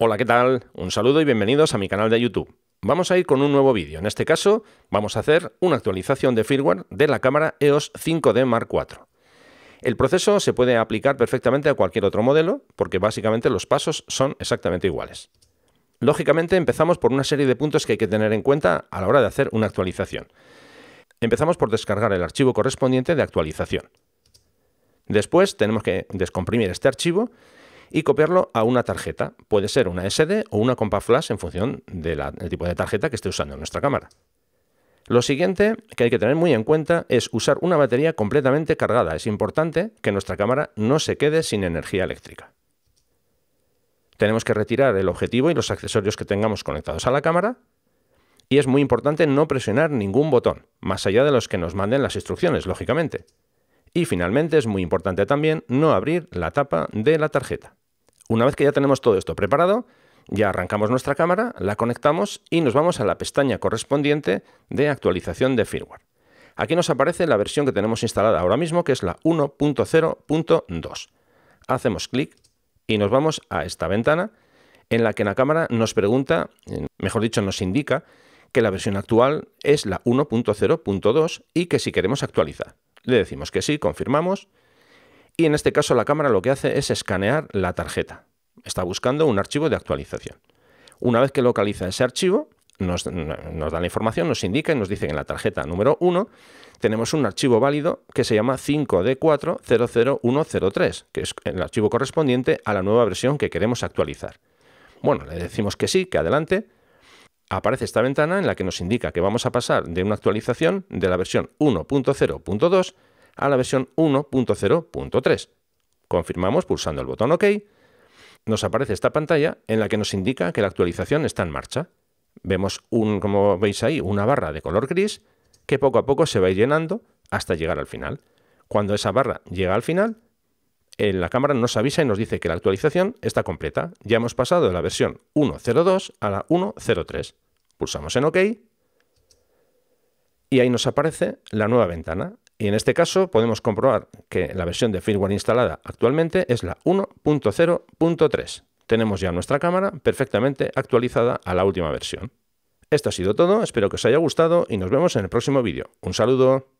Hola, ¿qué tal? Un saludo y bienvenidos a mi canal de YouTube. Vamos a ir con un nuevo vídeo. En este caso, vamos a hacer una actualización de firmware de la cámara EOS 5D Mark IV. El proceso se puede aplicar perfectamente a cualquier otro modelo, porque básicamente los pasos son exactamente iguales. Lógicamente empezamos por una serie de puntos que hay que tener en cuenta a la hora de hacer una actualización. Empezamos por descargar el archivo correspondiente de actualización. Después tenemos que descomprimir este archivo y copiarlo a una tarjeta. Puede ser una SD o una Compa Flash en función del tipo de tarjeta que esté usando nuestra cámara. Lo siguiente que hay que tener muy en cuenta es usar una batería completamente cargada. Es importante que nuestra cámara no se quede sin energía eléctrica. Tenemos que retirar el objetivo y los accesorios que tengamos conectados a la cámara. Y es muy importante no presionar ningún botón, más allá de los que nos manden las instrucciones, lógicamente. Y finalmente es muy importante también no abrir la tapa de la tarjeta. Una vez que ya tenemos todo esto preparado, ya arrancamos nuestra cámara, la conectamos y nos vamos a la pestaña correspondiente de actualización de firmware. Aquí nos aparece la versión que tenemos instalada ahora mismo, que es la 1.0.2. Hacemos clic y nos vamos a esta ventana en la que la cámara nos pregunta, mejor dicho, nos indica que la versión actual es la 1.0.2 y que si queremos actualizar. Le decimos que sí, confirmamos y en este caso la cámara lo que hace es escanear la tarjeta. Está buscando un archivo de actualización. Una vez que localiza ese archivo, nos, da la información, nos indica y nos dice que en la tarjeta número 1 tenemos un archivo válido que se llama 5D400103, que es el archivo correspondiente a la nueva versión que queremos actualizar. Bueno, le decimos que sí, que adelante. Aparece esta ventana en la que nos indica que vamos a pasar de una actualización de la versión 1.0.2 a la versión 1.0.3. Confirmamos pulsando el botón OK. Nos aparece esta pantalla en la que nos indica que la actualización está en marcha. Vemos, un, como veis ahí, una barra de color gris que poco a poco se va llenando hasta llegar al final. Cuando esa barra llega al final, eh, la cámara nos avisa y nos dice que la actualización está completa. Ya hemos pasado de la versión 1.02 a la 1.03. Pulsamos en OK y ahí nos aparece la nueva ventana y en este caso podemos comprobar que la versión de firmware instalada actualmente es la 1.0.3. Tenemos ya nuestra cámara perfectamente actualizada a la última versión. Esto ha sido todo, espero que os haya gustado y nos vemos en el próximo vídeo. Un saludo.